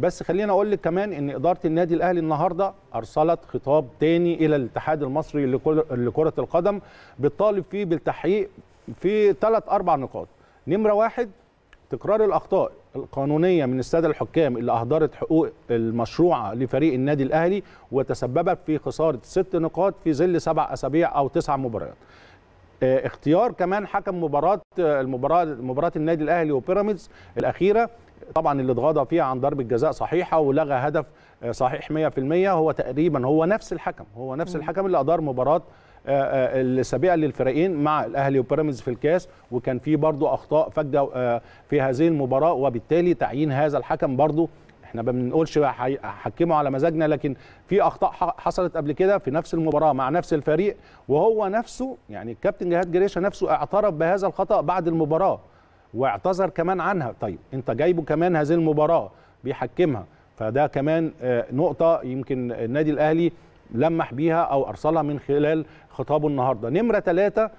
بس خلينا اقول لك كمان ان اداره النادي الاهلي النهارده ارسلت خطاب تاني الى الاتحاد المصري لكره القدم بتطالب فيه بالتحقيق في ثلاث اربع نقاط نمره واحد تكرار الاخطاء القانونيه من الساده الحكام اللي اهدرت حقوق المشروعه لفريق النادي الاهلي وتسببت في خساره ست نقاط في ظل سبع اسابيع او تسع مباريات آه، اختيار كمان حكم مباراه آه، المباراه مباراه النادي الاهلي وبيراميدز الاخيره طبعا اللي اتغاضى فيها عن ضربه جزاء صحيحه ولغى هدف آه، صحيح 100% هو تقريبا هو نفس الحكم هو نفس الحكم اللي ادار مباراه آه، آه، السابقه للفريقين مع الاهلي وبيراميدز في الكاس وكان في برضه اخطاء فجه في هذه المباراه وبالتالي تعيين هذا الحكم برضه احنا ما بنقولش حكمه على مزاجنا لكن في اخطاء حصلت قبل كده في نفس المباراه مع نفس الفريق وهو نفسه يعني الكابتن جهاد جريشه نفسه اعترف بهذا الخطا بعد المباراه واعتذر كمان عنها طيب انت جايبه كمان هذه المباراه بيحكمها فده كمان آه، نقطه يمكن النادي الاهلي لمح بيها او ارسلها من خلال خطابه النهارده نمره ثلاثة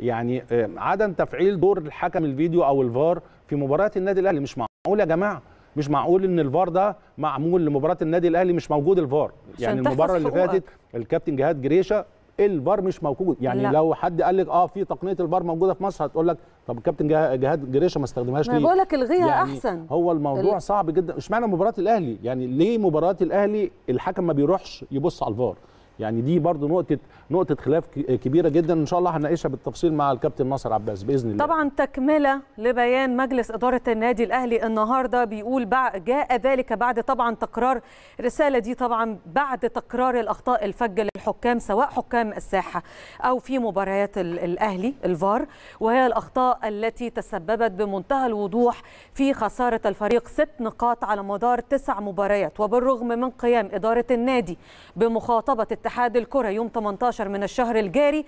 يعني آه، عدم تفعيل دور الحكم الفيديو او الفار في مباراه النادي الاهلي مش معقول يا جماعه مش معقول ان الفار ده معمول لمباراه النادي الاهلي مش موجود الفار يعني المباراه اللي فاتت الكابتن جهاد جريشه الفار مش موجود يعني لا. لو حد قال لك اه في تقنيه الفار موجوده في مصر هتقول لك طب كابتن جهاد جريشه ما استخدمهاش ليه؟ بقول لك الغيها يعني احسن هو الموضوع صعب جدا اشمعنى مباراه الاهلي يعني ليه مباراه الاهلي الحكم ما بيروحش يبص على الفار يعني دي برضو نقطه نقطه خلاف كبيره جدا ان شاء الله هنناقشها بالتفصيل مع الكابتن ناصر عباس باذن الله طبعا تكمله لبيان مجلس اداره النادي الاهلي النهارده بيقول جاء ذلك بعد طبعا تكرار الرساله دي طبعا بعد تكرار الاخطاء الفجه للحكام سواء حكام الساحه او في مباريات الاهلي الفار وهي الاخطاء التي تسببت بمنتهى الوضوح في خساره الفريق ست نقاط على مدار تسع مباريات وبالرغم من قيام اداره النادي بمخاطبه التحكيم اتحاد الكرة يوم 18 من الشهر الجاري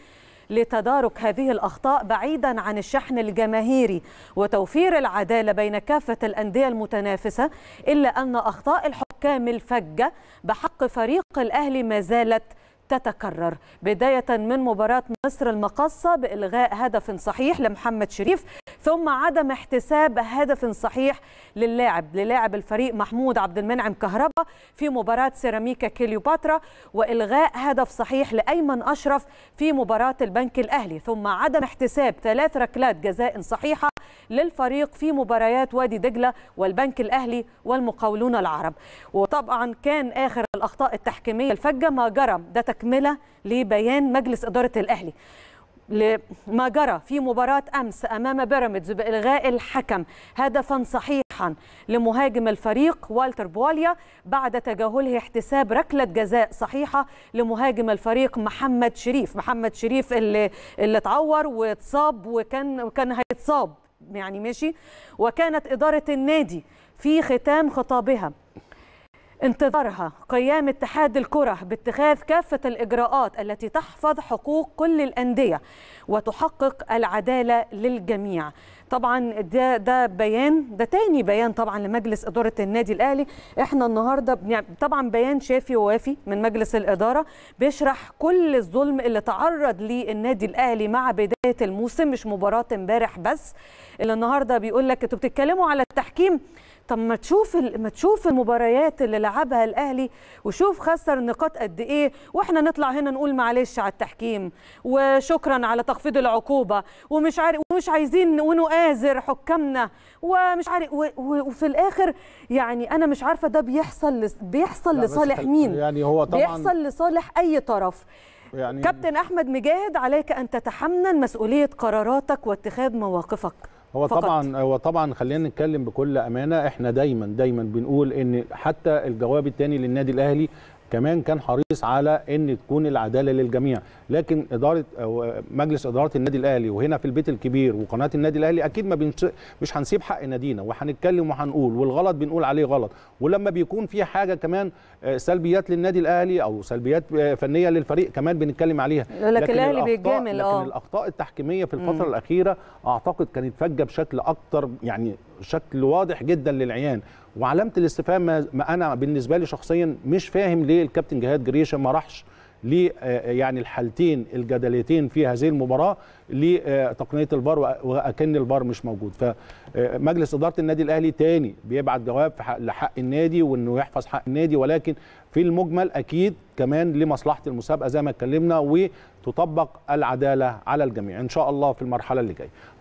لتدارك هذه الأخطاء بعيدا عن الشحن الجماهيري وتوفير العدالة بين كافة الأندية المتنافسة إلا أن أخطاء الحكام الفجة بحق فريق الأهلي ما زالت تتكرر بداية من مباراة مصر المقصة بإلغاء هدف صحيح لمحمد شريف ثم عدم احتساب هدف صحيح للاعب للاعب الفريق محمود عبد المنعم كهربا في مباراة سيراميكا كليوباترا وإلغاء هدف صحيح لأيمن أشرف في مباراة البنك الأهلي ثم عدم احتساب ثلاث ركلات جزاء صحيحة للفريق في مباريات وادي دجلة والبنك الأهلي والمقاولون العرب وطبعا كان آخر الأخطاء التحكيمية الفجة ما جرى ده تكملة لبيان مجلس إدارة الأهلي لما جرى في مباراة أمس أمام بيراميدز بإلغاء الحكم هدفا صحيحا لمهاجم الفريق والتر بواليا بعد تجاهله احتساب ركلة جزاء صحيحة لمهاجم الفريق محمد شريف محمد شريف اللي, اللي اتعور واتصاب وكان وكان هيتصاب يعني ماشي وكانت إدارة النادي في ختام خطابها انتظارها قيام اتحاد الكرة باتخاذ كافة الإجراءات التي تحفظ حقوق كل الأندية وتحقق العدالة للجميع طبعا ده ده بيان ده تاني بيان طبعا لمجلس اداره النادي الاهلي احنا النهارده طبعا بيان شافي ووافي من مجلس الاداره بيشرح كل الظلم اللي تعرض ليه النادي الاهلي مع بدايه الموسم مش مباراه امبارح بس اللي النهارده بيقول لك انتوا بتتكلموا على التحكيم طب ما تشوف ما تشوف المباريات اللي لعبها الاهلي وشوف خسر نقاط قد ايه واحنا نطلع هنا نقول معلش على التحكيم وشكرا على تخفيض العقوبه ومش عارف ومش عايزين ونؤازر حكامنا ومش عارف وفي الاخر يعني انا مش عارفه ده بيحصل بيحصل لصالح مين يعني هو طبعا بيحصل لصالح اي طرف يعني كابتن احمد مجاهد عليك ان تتحمل مسؤوليه قراراتك واتخاذ مواقفك هو فقط. طبعا هو طبعا خلينا نتكلم بكل امانه احنا دايما دايما بنقول ان حتى الجواب الثاني للنادي الاهلي كمان كان حريص على ان تكون العداله للجميع لكن اداره آه، مجلس اداره النادي الاهلي وهنا في البيت الكبير وقناه النادي الاهلي اكيد ما بنس... مش هنسيب حق نادينا وهنتكلم وهنقول والغلط بنقول عليه غلط ولما بيكون في حاجه كمان آه، سلبيات للنادي الاهلي او سلبيات آه، فنيه للفريق كمان بنتكلم عليها لكن الاهلي بيتجامل اه لكن الاخطاء التحكيميه في الفتره الاخيره اعتقد كانت فجه بشكل اكتر يعني بشكل واضح جدا للعيان وعلامه الاستفهام ما انا بالنسبه لي شخصيا مش فاهم ليه الكابتن جهاد جريشه ما راحش ل آه، يعني الحالتين الجدليتين في هذه المباراه لتقنيه آه، الفار واكن الفار مش موجود فمجلس آه، اداره النادي الاهلي تاني بيبعت جواب لحق النادي وانه يحفظ حق النادي ولكن في المجمل اكيد كمان لمصلحه المسابقه زي ما اتكلمنا وتطبق العداله على الجميع ان شاء الله في المرحله اللي جايه